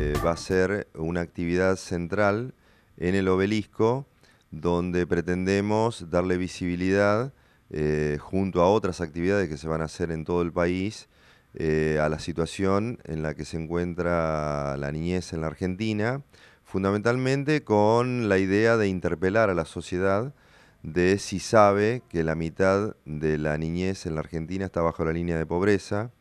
Eh, va a ser una actividad central en el obelisco donde pretendemos darle visibilidad eh, junto a otras actividades que se van a hacer en todo el país eh, a la situación en la que se encuentra la niñez en la Argentina, fundamentalmente con la idea de interpelar a la sociedad de si sabe que la mitad de la niñez en la Argentina está bajo la línea de pobreza,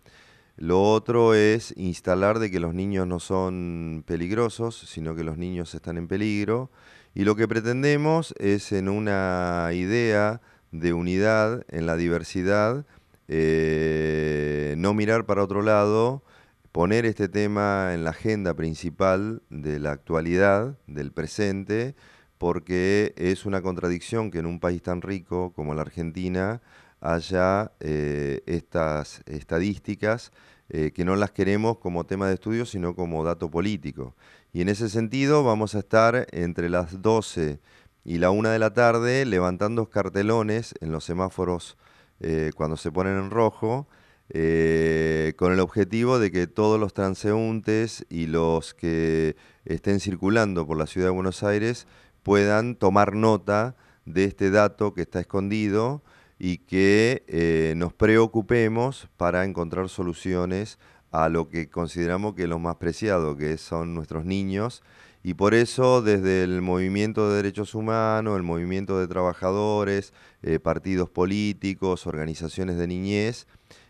lo otro es instalar de que los niños no son peligrosos, sino que los niños están en peligro. Y lo que pretendemos es en una idea de unidad, en la diversidad, eh, no mirar para otro lado, poner este tema en la agenda principal de la actualidad, del presente, porque es una contradicción que en un país tan rico como la Argentina haya eh, estas estadísticas eh, que no las queremos como tema de estudio, sino como dato político. Y en ese sentido vamos a estar entre las 12 y la 1 de la tarde levantando cartelones en los semáforos eh, cuando se ponen en rojo, eh, con el objetivo de que todos los transeúntes y los que estén circulando por la ciudad de Buenos Aires puedan tomar nota de este dato que está escondido y que eh, nos preocupemos para encontrar soluciones a lo que consideramos que es lo más preciado, que son nuestros niños. Y por eso desde el movimiento de derechos humanos, el movimiento de trabajadores, eh, partidos políticos, organizaciones de niñez,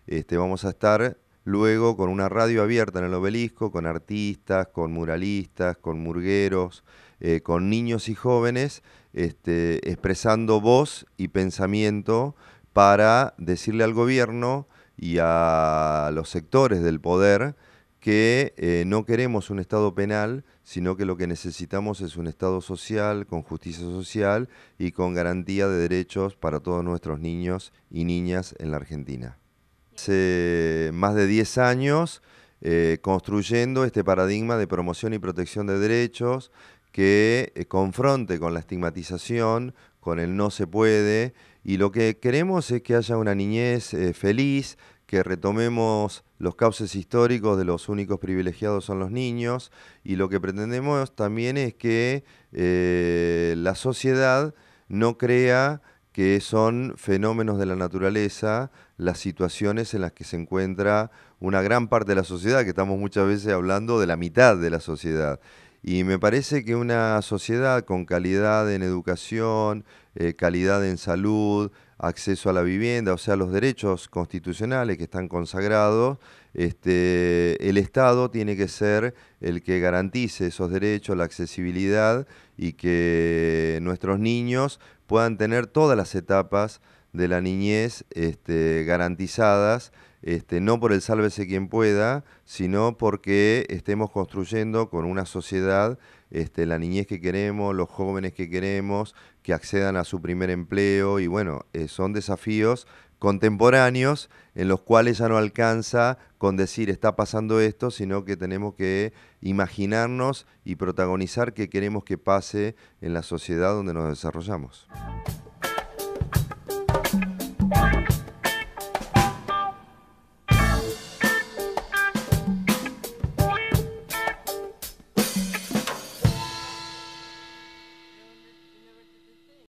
este, vamos a estar luego con una radio abierta en el obelisco, con artistas, con muralistas, con murgueros, eh, con niños y jóvenes, este, expresando voz y pensamiento para decirle al gobierno y a los sectores del poder que eh, no queremos un Estado penal, sino que lo que necesitamos es un Estado social, con justicia social y con garantía de derechos para todos nuestros niños y niñas en la Argentina. Hace más de 10 años eh, construyendo este paradigma de promoción y protección de derechos, que eh, confronte con la estigmatización, con el no se puede, y lo que queremos es que haya una niñez eh, feliz, que retomemos los cauces históricos de los únicos privilegiados son los niños, y lo que pretendemos también es que eh, la sociedad no crea que son fenómenos de la naturaleza las situaciones en las que se encuentra una gran parte de la sociedad, que estamos muchas veces hablando de la mitad de la sociedad. Y me parece que una sociedad con calidad en educación, eh, calidad en salud, acceso a la vivienda, o sea, los derechos constitucionales que están consagrados, este, el Estado tiene que ser el que garantice esos derechos, la accesibilidad y que nuestros niños puedan tener todas las etapas de la niñez este, garantizadas este, no por el sálvese quien pueda, sino porque estemos construyendo con una sociedad este, la niñez que queremos, los jóvenes que queremos, que accedan a su primer empleo y bueno, eh, son desafíos contemporáneos en los cuales ya no alcanza con decir está pasando esto, sino que tenemos que imaginarnos y protagonizar qué queremos que pase en la sociedad donde nos desarrollamos.